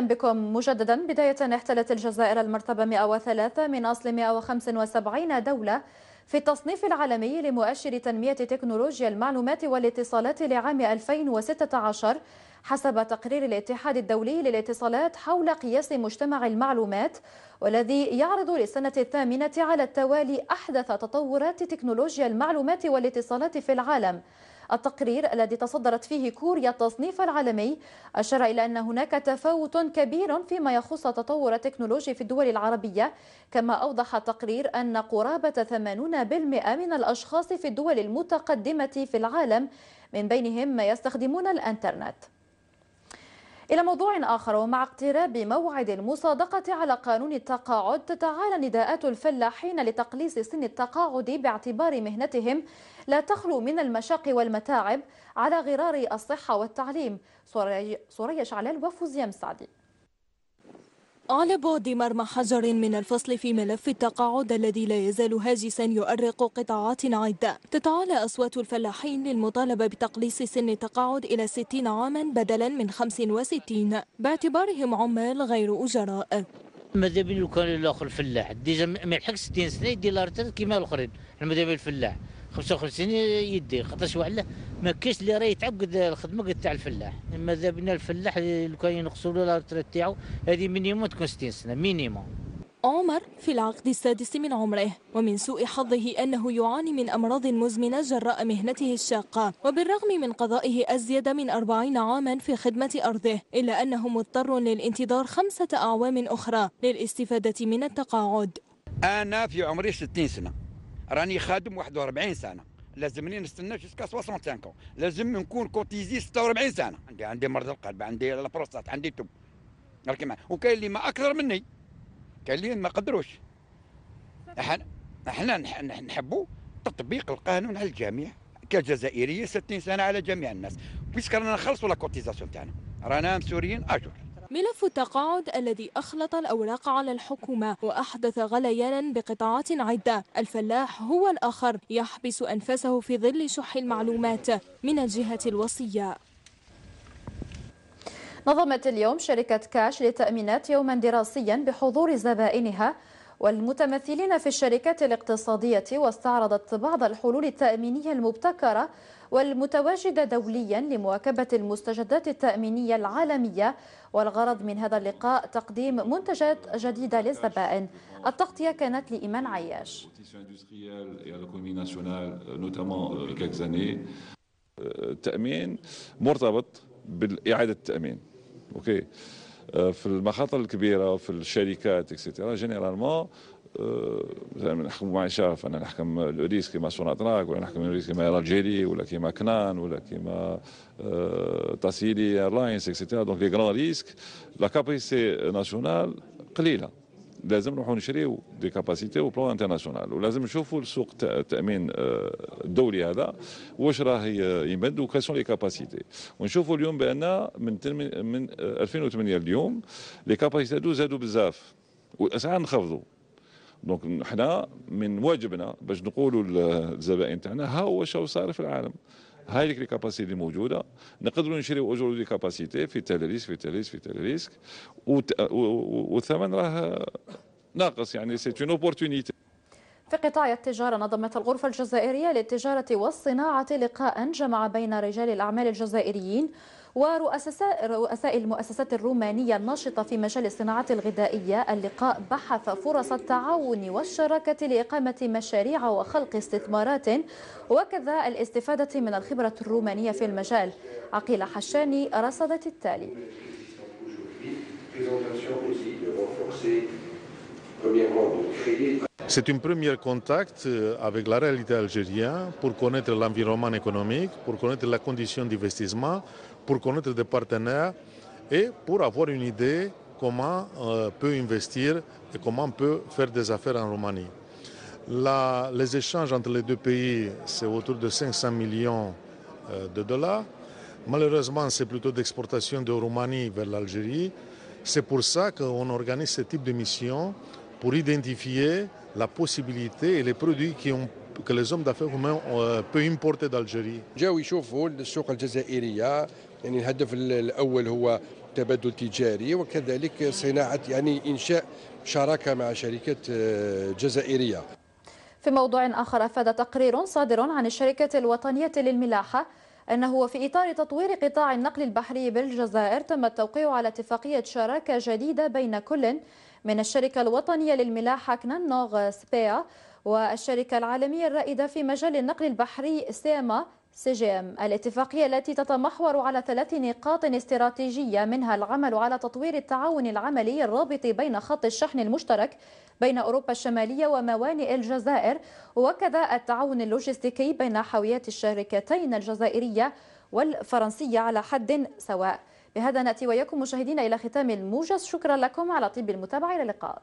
بكم مجددا بداية احتلت الجزائر المرتبة 103 من أصل 175 دولة في التصنيف العالمي لمؤشر تنمية تكنولوجيا المعلومات والاتصالات لعام 2016 حسب تقرير الاتحاد الدولي للاتصالات حول قياس مجتمع المعلومات والذي يعرض للسنة الثامنة على التوالي أحدث تطورات تكنولوجيا المعلومات والاتصالات في العالم التقرير الذي تصدرت فيه كوريا التصنيف العالمي أشار إلى أن هناك تفاوت كبير فيما يخص تطور التكنولوجيا في الدول العربية كما أوضح التقرير أن قرابة 80% من الأشخاص في الدول المتقدمة في العالم من بينهم ما يستخدمون الإنترنت إلى موضوع آخر ومع اقتراب موعد المصادقة على قانون التقاعد تتعالى نداءات الفلاحين لتقليص سن التقاعد باعتبار مهنتهم لا تخلو من المشاق والمتاعب على غرار الصحة والتعليم سوريا شعلال وفوزيام سعدي على بعد مرمى حجر من الفصل في ملف التقاعد الذي لا يزال هاجسا يؤرق قطاعات عدة تتعالى أصوات الفلاحين للمطالبة بتقليص سن التقاعد إلى 60 عاما بدلا من 65 باعتبارهم عمال غير أجراء ماذا بين لو كان الاخر الفلاح ديجا ما يلحقش 60 سنه يدير لا كيما الاخرين ماذا بين الفلاح 55 يدي خاطر شو علاه ما كاينش اللي راه يتعب قد الخدمه قد تاع الفلاح اما ذا بنا الفلاح لو كان ينقصوا له الريتريت تاعو هذه مينيموم تكون 60 سنه مينيموم عمر في العقد السادس من عمره ومن سوء حظه أنه يعاني من أمراض مزمنة جراء مهنته الشاقة وبالرغم من قضائه أزيد من أربعين عاما في خدمة أرضه إلا أنه مضطر للانتظار خمسة أعوام أخرى للاستفادة من التقاعد أنا في عمري 60 سنة راني خادم 41 سنه لازمني نستنى جيسكا 65 لازم نكون كوتيزي 46 سنه عندي عندي مرض القلب عندي البروستات عندي تب راكي معايا وكاين اللي ما اكثر مني كاين اللي ما قدروش احنا احنا نحبوا تطبيق القانون على الجميع كجزائريه 60 سنه على جميع الناس بيسك رانا نخلصوا لا كوتيزاسيون تاعنا رانا مسوريين اجور ملف التقاعد الذي أخلط الأوراق على الحكومة وأحدث غليانا بقطاعات عدة الفلاح هو الآخر يحبس أنفسه في ظل شح المعلومات من الجهة الوصية نظمت اليوم شركة كاش للتأمينات يوما دراسيا بحضور زبائنها والمتمثلين في الشركات الاقتصادية واستعرضت بعض الحلول التأمينية المبتكرة والمتواجدة دوليا لمواكبة المستجدات التأمينية العالمية والغرض من هذا اللقاء تقديم منتجات جديدة للزبائن التغطية كانت لإيمان عياش التأمين euh, euh, euh, مرتبط بالإعادة التأمين أوكي آه، في المخاطر الكبيره في الشركات اكسيتيرا جينيرالمون مثلا نحكم شاف انا نحكم ريسك كيما سوناتراك ولا نحكم ريسك كيما راجيري ولا كيما كنان ولا كيما آه، تاسيلي ايرلاينز اكسيتيرا دونك لي غران ريسك لا كاباسيتي ناسيونال قليله لازم نروحوا نشريو دي كاباسيتي وبلان انترناسيونال ولازم نشوفوا السوق التامين الدولي آه، هذا واش راه يمد وكاسون لي كاباسيتي ونشوفوا اليوم بان من من 2008 اليوم لي كاباسيتي هادو زادوا بزاف والاسعار انخفضوا دونك حنا من واجبنا باش نقولوا للزبائن تاعنا ها هو شو صار في العالم هاي الكاباسيتي اللي موجوده نقدروا نشريو اجور دي كاباسيتي في ريسك في ريسك في تلاريسك والثمن راه ناقص يعني سي اون اوبورتونيتي في قطاع التجارة نظمت الغرفة الجزائرية للتجارة والصناعة لقاء جمع بين رجال الأعمال الجزائريين ورؤساء رؤساء المؤسسات الرومانية الناشطة في مجال الصناعة الغذائية اللقاء بحث فرص التعاون والشراكة لإقامة مشاريع وخلق استثمارات وكذا الاستفادة من الخبرة الرومانية في المجال عقيل حشاني رصدت التالي C'est un premier contact euh, avec la réalité algérienne pour connaître l'environnement économique, pour connaître la condition d'investissement, pour connaître des partenaires et pour avoir une idée comment on euh, peut investir et comment on peut faire des affaires en Roumanie. les échanges entre les deux pays, c'est autour de 500 millions euh, de dollars. Malheureusement, c'est plutôt d'exportation de Roumanie vers l'Algérie. C'est pour ça qu'on organise ce type de mission pour identifier la possibilité et les produits qui ont que les hommes d'affaires humains euh, peuvent importer d'Algérie. جاوا يشوفوا السوق الجزائرية يعني الهدف الأول هو تبادل تجاري وكذلك صناعة يعني إنشاء شراكة مع شركات آه، جزائرية في موضوع آخر أفاد تقرير صادر عن الشركة الوطنية للملاحة أنه في إطار تطوير قطاع النقل البحري بالجزائر تم التوقيع على اتفاقية شراكة جديدة بين كل من الشركة الوطنية للملاحة كنانوغ سبيا والشركة العالمية الرائدة في مجال النقل البحري سيما سيجيم الاتفاقية التي تتمحور على ثلاث نقاط استراتيجية منها العمل على تطوير التعاون العملي الرابط بين خط الشحن المشترك بين أوروبا الشمالية وموانئ الجزائر وكذا التعاون اللوجستيكي بين حاويات الشركتين الجزائرية والفرنسية على حد سواء بهذا نأتي وياكم مشاهدينا إلى ختام الموجز شكرا لكم على طيب المتابعة إلى اللقاء